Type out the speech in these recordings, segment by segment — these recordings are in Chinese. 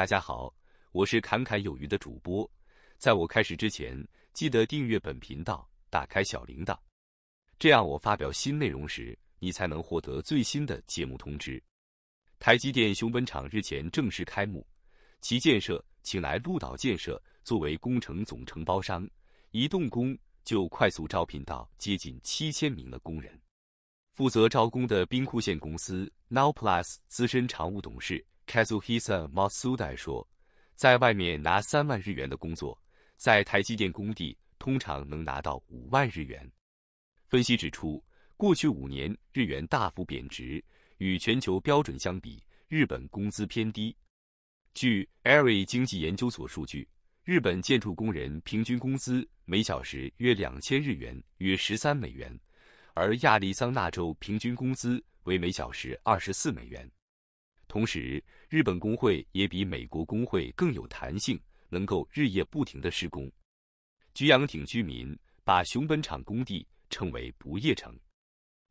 大家好，我是侃侃有余的主播。在我开始之前，记得订阅本频道，打开小铃铛，这样我发表新内容时，你才能获得最新的节目通知。台积电熊本厂日前正式开幕，其建设请来鹿岛建设作为工程总承包商，一动工就快速招聘到接近七千名的工人。负责招工的兵库县公司 Now Plus 资深常务董事。Kazuhiya Masuda 说：“在外面拿三万日元的工作，在台积电工地通常能拿到五万日元。”分析指出，过去五年日元大幅贬值，与全球标准相比，日本工资偏低。据 Ari 经济研究所数据，日本建筑工人平均工资每小时约两千日元，约十三美元，而亚利桑那州平均工资为每小时二十四美元。同时，日本工会也比美国工会更有弹性，能够日夜不停的施工。菊阳町居民把熊本厂工地称为“不夜城”。《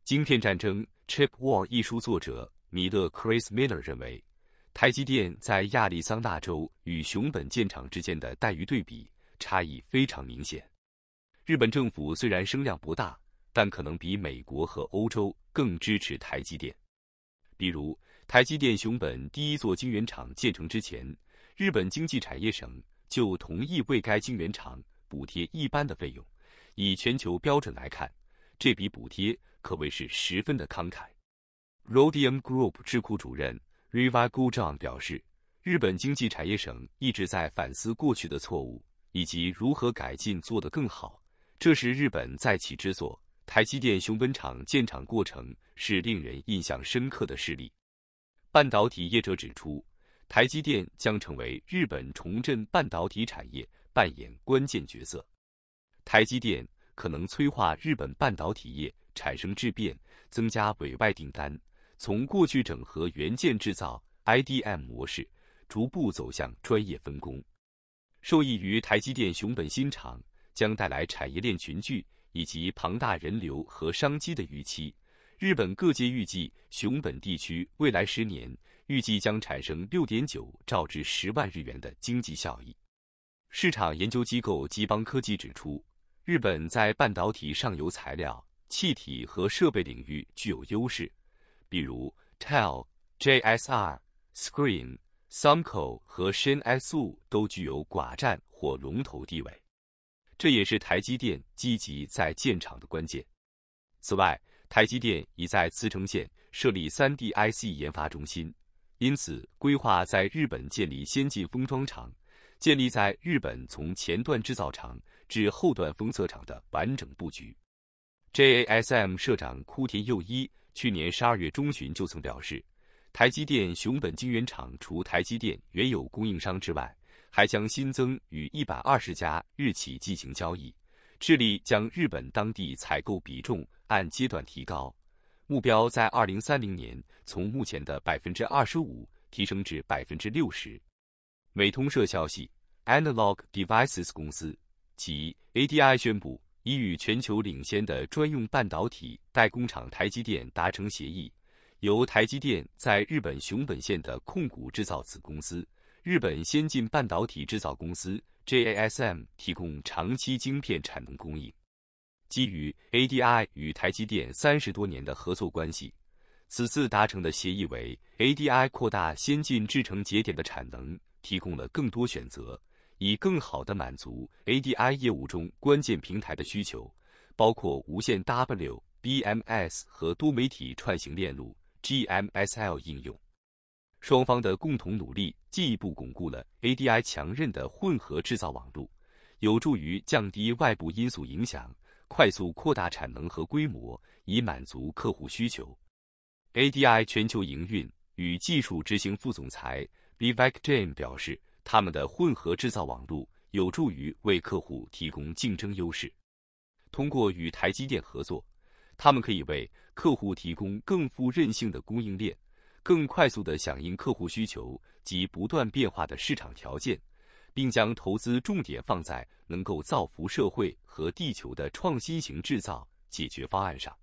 晶片战争 （Chip War）》一书作者米勒 （Chris Miller） 认为，台积电在亚利桑那州与熊本建厂之间的待遇对比差异非常明显。日本政府虽然声量不大，但可能比美国和欧洲更支持台积电。比如，台积电熊本第一座晶圆厂建成之前，日本经济产业省就同意为该晶圆厂补贴一般的费用。以全球标准来看，这笔补贴可谓是十分的慷慨。Rodium Group 智库主任 Riva g u j a n 表示：“日本经济产业省一直在反思过去的错误，以及如何改进做得更好。这是日本再起之作。”台积电熊本厂建厂过程是令人印象深刻的事例。半导体业者指出，台积电将成为日本重振半导体产业扮演关键角色。台积电可能催化日本半导体业产生质变，增加委外订单，从过去整合元件制造 IDM 模式，逐步走向专业分工。受益于台积电熊本新厂，将带来产业链群聚。以及庞大人流和商机的预期，日本各界预计熊本地区未来十年预计将产生六点九兆至十万日元的经济效益。市场研究机构基邦科技指出，日本在半导体上游材料、气体和设备领域具有优势，比如 TEL、J.S.R、Screen、Sumco 和 s h i n s u 都具有寡占或龙头地位。这也是台积电积极在建厂的关键。此外，台积电已在茨城县设立 3D IC 研发中心，因此规划在日本建立先进封装厂，建立在日本从前段制造厂至后段封测厂的完整布局。JASM 社长枯田佑一去年十二月中旬就曾表示，台积电熊本晶圆厂除台积电原有供应商之外，还将新增与一百二十家日企进行交易。智利将日本当地采购比重按阶段提高，目标在二零三零年从目前的百分之二十五提升至百分之六十。美通社消息，Analog Devices 公司及 ADI 宣布已与全球领先的专用半导体代工厂台积电达成协议，由台积电在日本熊本县的控股制造子公司。日本先进半导体制造公司 JASM 提供长期晶片产能供应。基于 ADI 与台积电三十多年的合作关系，此次达成的协议为 ADI 扩大先进制程节点的产能提供了更多选择，以更好地满足 ADI 业务中关键平台的需求，包括无线 W BMS 和多媒体串行链路 GMSL 应用。双方的共同努力进一步巩固了 ADI 强韧的混合制造网络，有助于降低外部因素影响，快速扩大产能和规模，以满足客户需求。ADI 全球营运与技术执行副总裁 Vivek Jain 表示，他们的混合制造网络有助于为客户提供竞争优势。通过与台积电合作，他们可以为客户提供更富韧性的供应链。更快速地响应客户需求及不断变化的市场条件，并将投资重点放在能够造福社会和地球的创新型制造解决方案上。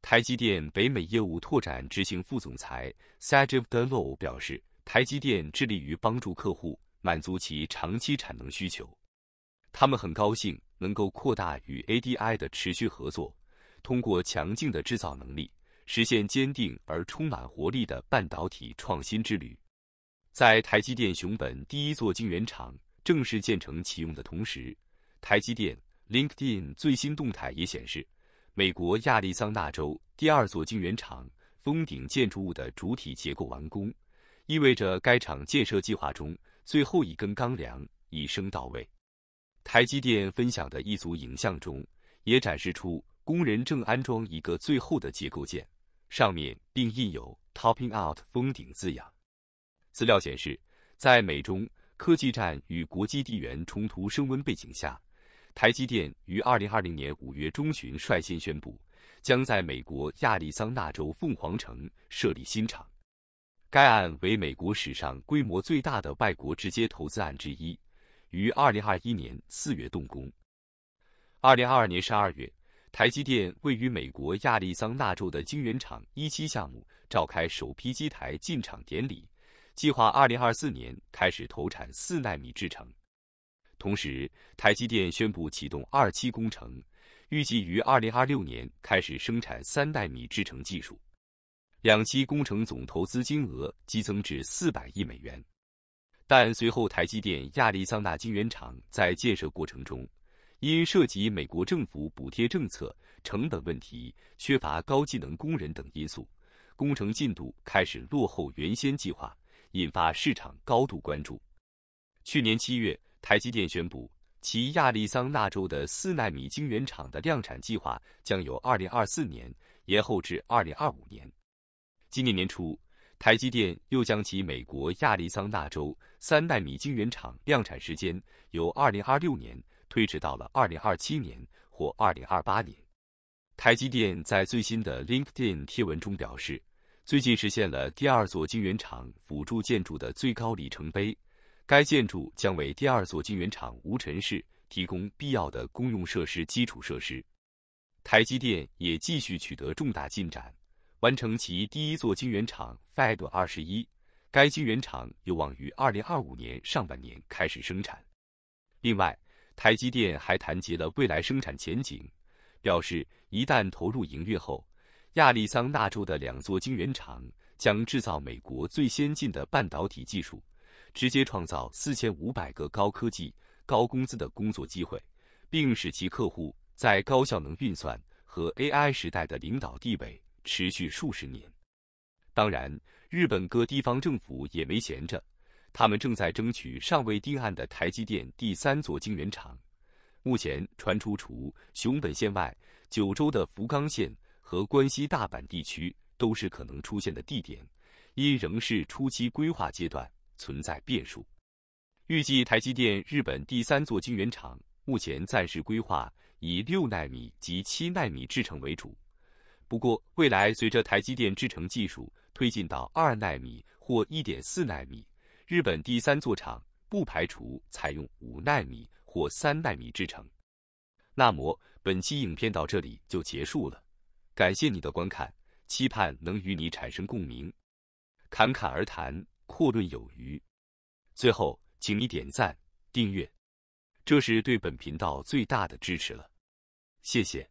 台积电北美业务拓展执行副总裁 Sajiv d a l o 表示：“台积电致力于帮助客户满足其长期产能需求。他们很高兴能够扩大与 ADI 的持续合作，通过强劲的制造能力。”实现坚定而充满活力的半导体创新之旅。在台积电熊本第一座晶圆厂正式建成启用的同时，台积电 LinkedIn 最新动态也显示，美国亚利桑那州第二座晶圆厂封顶建筑物的主体结构完工，意味着该厂建设计划中最后一根钢梁已升到位。台积电分享的一组影像中，也展示出工人正安装一个最后的结构件。上面并印有 “topping out” 封顶字样。资料显示，在美中科技战与国际地缘冲突升温背景下，台积电于2020年5月中旬率先宣布，将在美国亚利桑那州凤凰城设立新厂。该案为美国史上规模最大的外国直接投资案之一，于2021年4月动工。2022年12月。台积电位于美国亚利桑那州的晶圆厂一期项目召开首批机台进场典礼，计划二零二四年开始投产四纳米制程。同时，台积电宣布启动二期工程，预计于二零二六年开始生产三纳米制程技术。两期工程总投资金额激增至四百亿美元。但随后，台积电亚利桑那晶圆厂在建设过程中。因涉及美国政府补贴政策、成本问题、缺乏高技能工人等因素，工程进度开始落后原先计划，引发市场高度关注。去年七月，台积电宣布其亚利桑那州的四纳米晶圆厂的量产计划将由二零二四年延后至二零二五年。今年年初，台积电又将其美国亚利桑那州三纳米晶圆厂量产时间由二零二六年。推迟到了二零二七年或二零二八年。台积电在最新的 LinkedIn 贴文中表示，最近实现了第二座晶圆厂辅助建筑的最高里程碑，该建筑将为第二座晶圆厂无尘室提供必要的公用设施基础设施。台积电也继续取得重大进展，完成其第一座晶圆厂 Fab 二十一，该晶圆厂有望于二零二五年上半年开始生产。另外，台积电还谈及了未来生产前景，表示一旦投入营运后，亚利桑那州的两座晶圆厂将制造美国最先进的半导体技术，直接创造四千五百个高科技、高工资的工作机会，并使其客户在高效能运算和 AI 时代的领导地位持续数十年。当然，日本各地方政府也没闲着。他们正在争取尚未定案的台积电第三座晶圆厂。目前传出除熊本县外，九州的福冈县和关西大阪地区都是可能出现的地点。因仍是初期规划阶段，存在变数。预计台积电日本第三座晶圆厂目前暂时规划以六纳米及七纳米制程为主，不过未来随着台积电制程技术推进到二纳米或一点四纳米。日本第三座厂不排除采用五纳米或三纳米制程。那么本期影片到这里就结束了，感谢你的观看，期盼能与你产生共鸣。侃侃而谈，阔论有余。最后，请你点赞、订阅，这是对本频道最大的支持了。谢谢。